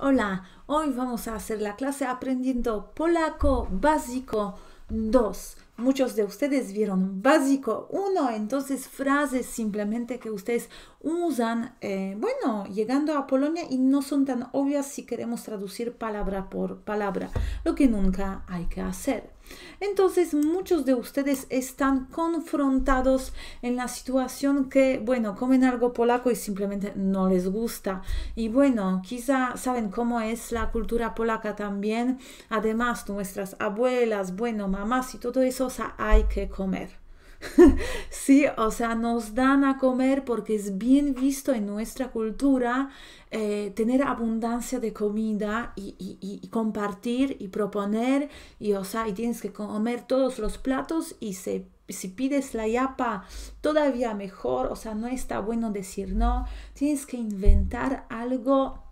hola. Hoy vamos a hacer la clase aprendiendo polaco básico 2. Muchos de ustedes vieron básico 1, entonces frases simplemente que ustedes usan, eh, bueno, llegando a Polonia y no son tan obvias si queremos traducir palabra por palabra, lo que nunca hay que hacer. Entonces muchos de ustedes están confrontados en la situación que, bueno, comen algo polaco y simplemente no les gusta. Y bueno, quizá saben cómo es la cultura polaca también. Además, nuestras abuelas, bueno, mamás y todo eso sea, hay que comer. sí, o sea, nos dan a comer porque es bien visto en nuestra cultura eh, tener abundancia de comida y, compartir y proponer, y o sea, y tienes que comer todos los platos y si pides la yapa todavía mejor, o sea, no está bueno decir no, tienes que inventar algo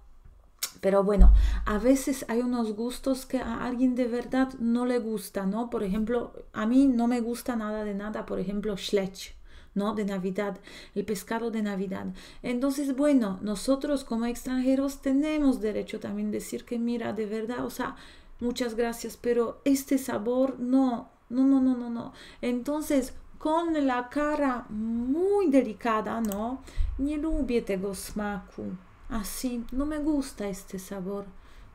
pero bueno, a veces hay unos gustos que a alguien de verdad no le gusta, ¿no? Por ejemplo, a mí no me gusta nada de nada, por ejemplo, Schlecht. ¿no? De Navidad, el pescado de Navidad. Entonces, bueno, nosotros como extranjeros tenemos derecho también decir que, mira, de verdad, o sea, muchas gracias, pero este sabor no, no, no, no, no, no. Entonces, con la cara muy delicada, ¿no? Ni lubię tego smaku. Así no me gusta este sabor.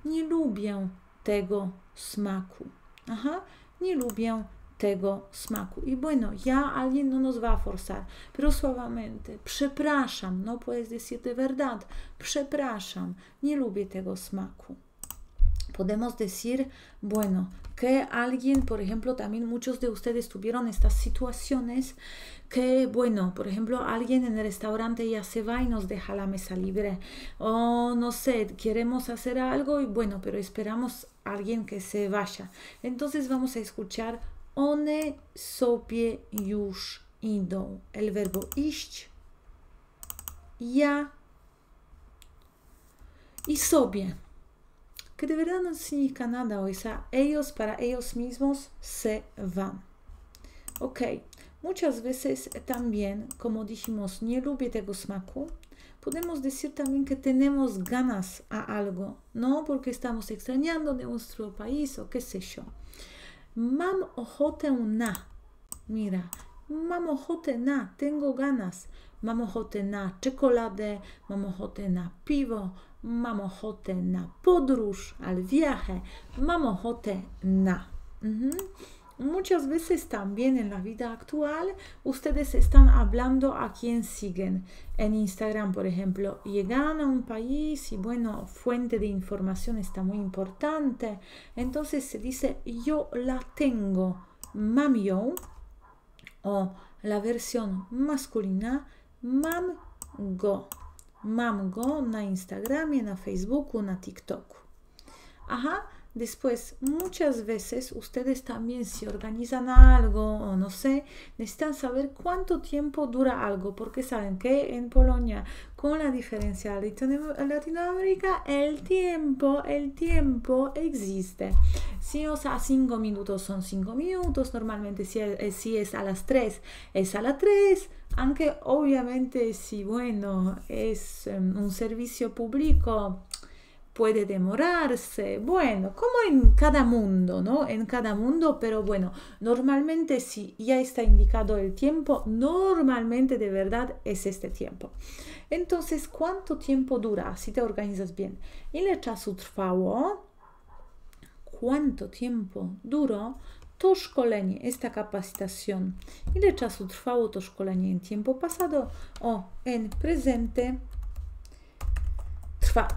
Nie lubię tego smaku. Aha, nie lubię tego smaku. Y bueno, ya alguien no nos va a forzar, pero suavemente. Przepraszam, no puedes decir de verdad. Przepraszam, nie lubię tego smaku. podemos decir, bueno, que alguien, por ejemplo, también muchos de ustedes tuvieron estas situaciones que, bueno, por ejemplo, alguien en el restaurante ya se va y nos deja la mesa libre. O no sé, queremos hacer algo y bueno, pero esperamos a alguien que se vaya. Entonces vamos a escuchar one sobie już idą. El verbo ish, ya y sobie que deberán no significa nada, o sea, ellos para ellos mismos se van. Ok, muchas veces también, como dijimos, nie lubię tego smaku, podemos decir también que tenemos ganas a algo, ¿no? Porque estamos extrañando de nuestro país o qué sé yo. Mam ochotę na. Mira, mam ojote na, tengo ganas. Mam ojote na chocolate, mam ojote na pivo. MAMOJOTE na podróż al viaje, MAMOJOTE na. Mhm. Muchas veces también en la vida actual ustedes están hablando a quien siguen. En Instagram, por ejemplo, llegan a un país y bueno, fuente de información está muy importante. Entonces se dice yo la tengo, mam o la versión masculina, MAMGO Mam go na Instagramie, na Facebooku, na TikToku. Ajá, después muchas veces ustedes también se organizan algo o no sé, necesitan saber cuánto tiempo dura algo, porque saben que en Polonia, con la diferencia de Latinoamérica, el tiempo, el tiempo existe. Si, o sea, cinco minutos son cinco minutos, normalmente si es, eh, si es, a las tres, es a las tres. aunque obviamente si, bueno, es em, un servicio público puede demorarse, bueno, como en cada mundo, ¿no? En cada mundo, pero bueno, normalmente si ya está indicado el tiempo, normalmente de verdad es este tiempo. Entonces, ¿cuánto tiempo dura si te organizas bien? Y le echas un trabajo. cuánto tiempo duró to szkolenie, esta capacitación. Ile czasu trwało to szkolenie en tiempo pasado o en presente trwa.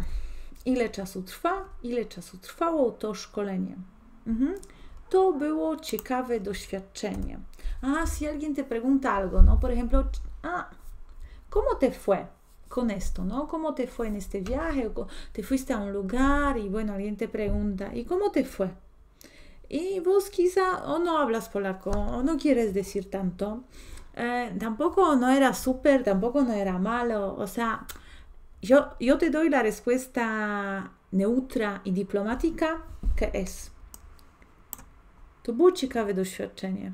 Ile czasu trwa, ile czasu trwało to szkolenie. Mhm. To było ciekawe doświadczenie. Ah, si alguien te pregunta algo, no? Por ejemplo, ah, ¿cómo te fue? con esto, ¿no? ¿Cómo te fue en este viaje? ¿Te fuiste a un lugar y bueno, alguien te pregunta, ¿y cómo te fue? Y vos quizá o no hablas polaco o no quieres decir tanto. Eh, tampoco no era súper, tampoco no era malo. O sea, yo, yo te doy la respuesta neutra y diplomática que es. To było ciekawe doświadczenie.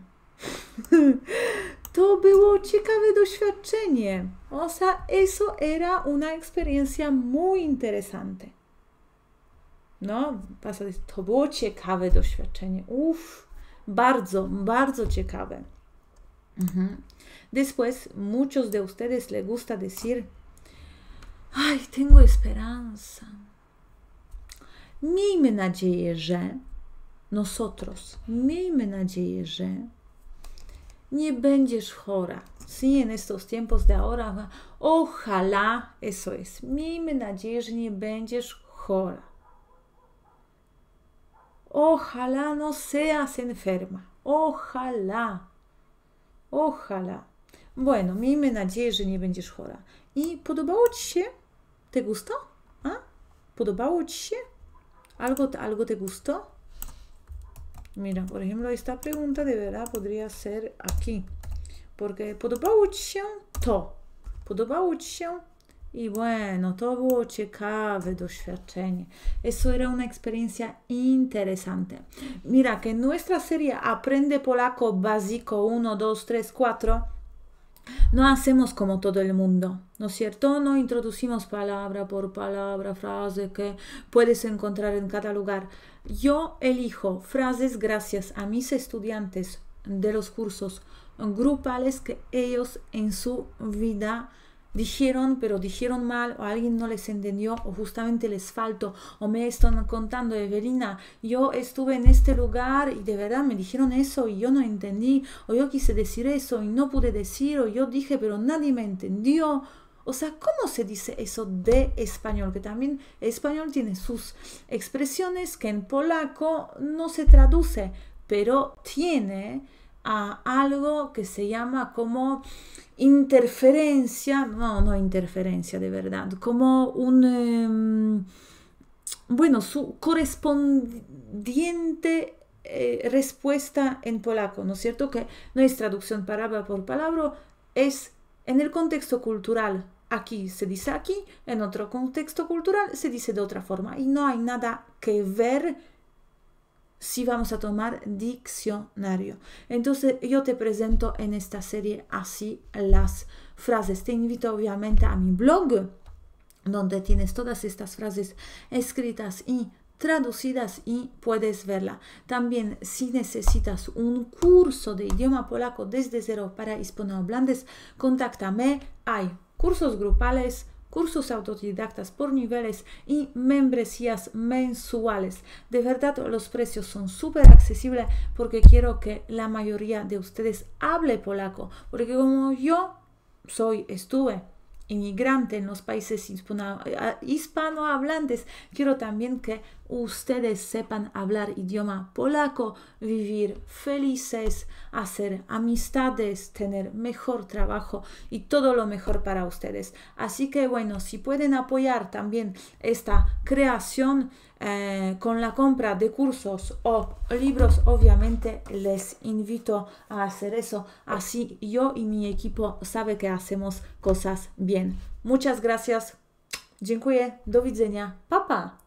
To było ciekawe doświadczenie. O sea, eso era una experiencia muy interesante. No, to było ciekawe doświadczenie. Uff, bardzo, bardzo ciekawe. Uh mhm. -huh. Después, muchos de ustedes les gusta decir, ay, tengo esperanza. Miejmy nadzieję, że nosotros, miejmy nadzieję, że nie będziesz chora. Si en estos tiempos de ahora, ojalá, eso es. Miejmy nadzieję, że nie będziesz chora. Ojalá no seas enferma. Ojalá. Ojalá. Bueno, miejmy nadzieję, że nie będziesz chora. I podobało Ci się? Te gusto? A? Podobało Ci się? Algo, algo te gusto? Mira, por ejemplo, esta pregunta de verdad podría ser aquí. Porque podobało to? Podobało Y bueno, to było doświadczenie. Eso era una experiencia interesante. Mira, que nuestra serie Aprende Polaco Básico 1, 2, 3, 4 no hacemos como todo el mundo, ¿no es cierto? No introducimos palabra por palabra, frase que puedes encontrar en cada lugar. Yo elijo frases gracias a mis estudiantes de los cursos grupales que ellos en su vida dijeron, pero dijeron mal, o alguien no les entendió, o justamente les faltó, o me están contando, Evelina, yo estuve en este lugar y de verdad me dijeron eso y yo no entendí, o yo quise decir eso y no pude decir, o yo dije, pero nadie me entendió. O sea, ¿cómo se dice eso de español? Que también español tiene sus expresiones que en polaco no se traduce, pero tiene a algo que se llama como interferencia, no, no interferencia de verdad, como un, em, bueno, su correspondiente eh, respuesta en polaco, ¿no es cierto? Que no es traducción palabra por palabra, es en el contexto cultural. Aquí se dice aquí, en otro contexto cultural se dice de otra forma y no hay nada que ver si vamos a tomar diccionario. Entonces yo te presento en esta serie así las frases. Te invito obviamente a mi blog, donde tienes todas estas frases escritas y traducidas y puedes verla. También si necesitas un curso de idioma polaco desde cero para hispanohablantes, contáctame. Hay cursos grupales, cursos autodidactas por niveles y membresías mensuales. De verdad, los precios son súper accesibles porque quiero que la mayoría de ustedes hable polaco, porque como yo soy, estuve inmigrante en los países eh, ah, hispanohablantes. Quiero también que ustedes sepan hablar idioma polaco, vivir felices, hacer amistades, tener mejor trabajo y todo lo mejor para ustedes. Así que bueno, si pueden apoyar también esta creación, eh, con la compra de cursos o libros, obviamente les invito a hacer eso. Así yo y mi equipo sabe que hacemos cosas bien. Muchas gracias. Dziękuję. Do widzenia. Papa.